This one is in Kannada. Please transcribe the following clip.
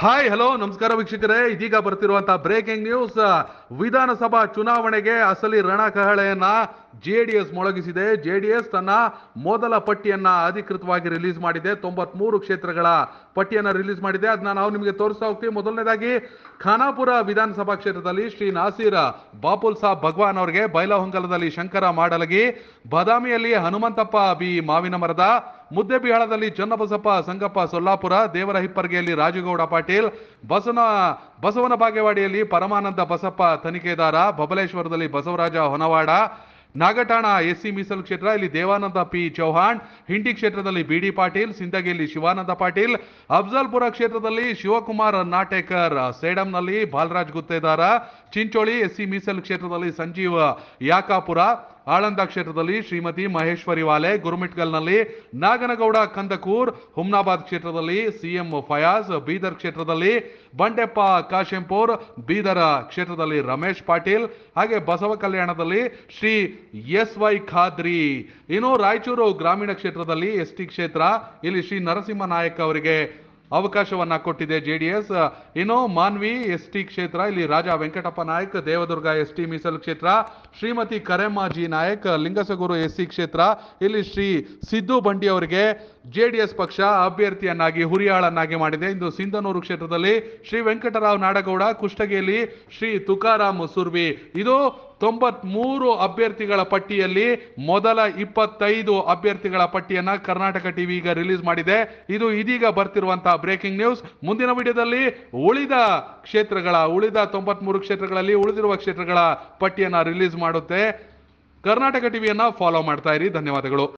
ಹಾಯ್ ಹಲೋ ನಮಸ್ಕಾರ ವೀಕ್ಷಕರೇ ಇದೀಗ ಬರ್ತಿರುವಂತಹ ಬ್ರೇಕಿಂಗ್ ನ್ಯೂಸ್ ವಿಧಾನಸಭಾ ಚುನಾವಣೆಗೆ ಅಸಲಿ ರಣಕಹಳೆಯನ್ನ ಜೆಡಿಎಸ್ ಮೊಳಗಿಸಿದೆ ಜೆಡಿಎಸ್ ತನ್ನ ಮೊದಲ ಪಟ್ಟಿಯನ್ನ ಅಧಿಕೃತವಾಗಿ ರಿಲೀಸ್ ಮಾಡಿದೆ ತೊಂಬತ್ಮೂರು ಕ್ಷೇತ್ರಗಳ ಪಟ್ಟಿಯನ್ನು ರಿಲೀಸ್ ಮಾಡಿದೆ ಅದನ್ನ ನಾವು ನಿಮಗೆ ತೋರಿಸ್ತಾ ಹೋಗ್ತೀವಿ ಮೊದಲನೇದಾಗಿ ಖಾನಾಪುರ ವಿಧಾನಸಭಾ ಕ್ಷೇತ್ರದಲ್ಲಿ ಶ್ರೀ ನಾಸೀರ್ ಬಾಪುಲ್ ಸಾಬ್ ಭಗವಾನ್ ಅವರಿಗೆ ಬೈಲಹೊಂಗಲದಲ್ಲಿ ಶಂಕರ ಮಾಡಲಗಿ ಬಾದಾಮಿಯಲ್ಲಿ ಹನುಮಂತಪ್ಪ ಬಿ ಮಾವಿನ ಮರದ ಮುದ್ದೆಬಿಹಾಳದಲ್ಲಿ ಚನ್ನಬಸಪ್ಪ ಸಂಗಪ್ಪ ಸೊಲ್ಲಾಪುರ ದೇವರ ಹಿಪ್ಪರ್ಗೆಯಲ್ಲಿ ರಾಜಗೌಡ ಪಾಟೀಲ್ ಬಸವನ ಬಸವನ ಬಾಗೇವಾಡಿಯಲ್ಲಿ ಪರಮಾನಂದ ಬಸಪ್ಪ ತನಿಖೆದಾರ ಬಬಲೇಶ್ವರದಲ್ಲಿ ಬಸವರಾಜ ಹೊನವಾಡ ನಾಗಠಾಣ ಎಸ್ಸಿ ಮೀಸಲು ಕ್ಷೇತ್ರ ಇಲ್ಲಿ ದೇವಾನಂದ ಪಿ ಚೌಹಾಣ್ ಹಿಂಡಿ ಕ್ಷೇತ್ರದಲ್ಲಿ ಬಿಡಿ ಪಾಟೀಲ್ ಸಿಂದಗಿಯಲ್ಲಿ ಶಿವಾನಂದ ಪಾಟೀಲ್ ಅಫ್ಜಲ್ಪುರ ಕ್ಷೇತ್ರದಲ್ಲಿ ಶಿವಕುಮಾರ್ ನಾಟೇಕರ್ ಸೇಡಂನಲ್ಲಿ ಬಾಲರಾಜ್ ಗುತ್ತೇದಾರ ಚಿಂಚೋಳಿ ಎಸ್ಸಿ ಮೀಸಲು ಕ್ಷೇತ್ರದಲ್ಲಿ ಸಂಜೀವ್ ಯಾಕಾಪುರ ಆಳಂದ ಕ್ಷೇತ್ರದಲ್ಲಿ ಶ್ರೀಮತಿ ಮಹೇಶ್ವರಿ ವಾಲೆ ಗುರುಮಿಟ್ಗಲ್ನಲ್ಲಿ ನಾಗನಗೌಡ ಕಂದಕೂರ್ ಹುಮ್ನಾಬಾದ್ ಕ್ಷೇತ್ರದಲ್ಲಿ ಸಿಎಂ ಫಯಾಜ್ ಬೀದರ್ ಕ್ಷೇತ್ರದಲ್ಲಿ ಬಂಡೆಪ್ಪ ಕಾಶೆಂಪೂರ್ ಬೀದರ ಕ್ಷೇತ್ರದಲ್ಲಿ ರಮೇಶ್ ಪಾಟೀಲ್ ಹಾಗೆ ಬಸವ ಕಲ್ಯಾಣದಲ್ಲಿ ಶ್ರೀ ಎಸ್ ವೈ ಖಾದ್ರಿ ಇನ್ನು ರಾಯಚೂರು ಗ್ರಾಮೀಣ ಕ್ಷೇತ್ರದಲ್ಲಿ ಎಸ್ ಟಿ ಕ್ಷೇತ್ರ ಇಲ್ಲಿ ಶ್ರೀ ನರಸಿಂಹ ನಾಯಕ್ ಅವರಿಗೆ ಅವಕಾಶವನ್ನ ಕೊಟ್ಟಿದೆ ಜೆ ಡಿ ಎಸ್ ಇನ್ನು ಮಾನ್ವಿ ಎಸ್ ಟಿ ಕ್ಷೇತ್ರ ಇಲ್ಲಿ ರಾಜಾ ವೆಂಕಟಪ್ಪ ನಾಯಕ್ ದೇವದುರ್ಗ ಎಸ್ ಟಿ ಮೀಸಲು ಕ್ಷೇತ್ರ ಶ್ರೀಮತಿ ಕರೆಮ್ಮಾಜಿ ನಾಯಕ್ ಲಿಂಗಸಗೂರು ಎಸ್ ಸಿ ಕ್ಷೇತ್ರ ಇಲ್ಲಿ ಶ್ರೀ ಸಿದ್ದು ಬಂಡಿ ಅವರಿಗೆ ಜೆ ಡಿ ಎಸ್ ಪಕ್ಷ ಅಭ್ಯರ್ಥಿಯನ್ನಾಗಿ ಹುರಿಯಾಳನ್ನಾಗಿ ಮಾಡಿದೆ ಇಂದು ಸಿಂಧನೂರು ಕ್ಷೇತ್ರದಲ್ಲಿ ಶ್ರೀ ವೆಂಕಟರಾವ್ ನಾಡಗೌಡ ಕುಷ್ಟಗಿಯಲ್ಲಿ ಶ್ರೀ ತುಕಾರಾಮ್ ಸುರ್ವಿ ಇದು ತೊಂಬತ್ಮೂರು ಅಭ್ಯರ್ಥಿಗಳ ಪಟ್ಟಿಯಲ್ಲಿ ಮೊದಲ ಇಪ್ಪತ್ತೈದು ಅಭ್ಯರ್ಥಿಗಳ ಪಟ್ಟಿಯನ್ನ ಕರ್ನಾಟಕ ಟಿವಿ ಈಗ ರಿಲೀಸ್ ಮಾಡಿದೆ ಇದು ಇದೀಗ ಬರ್ತಿರುವಂತಹ ಬ್ರೇಕಿಂಗ್ ನ್ಯೂಸ್ ಮುಂದಿನ ವಿಡಿಯೋದಲ್ಲಿ ಉಳಿದ ಕ್ಷೇತ್ರಗಳ ಉಳಿದ ತೊಂಬತ್ಮೂರು ಕ್ಷೇತ್ರಗಳಲ್ಲಿ ಉಳಿದಿರುವ ಕ್ಷೇತ್ರಗಳ ಪಟ್ಟಿಯನ್ನ ರಿಲೀಸ್ ಮಾಡುತ್ತೆ ಕರ್ನಾಟಕ ಟಿವಿಯನ್ನ ಫಾಲೋ ಮಾಡ್ತಾ ಇರಿ ಧನ್ಯವಾದಗಳು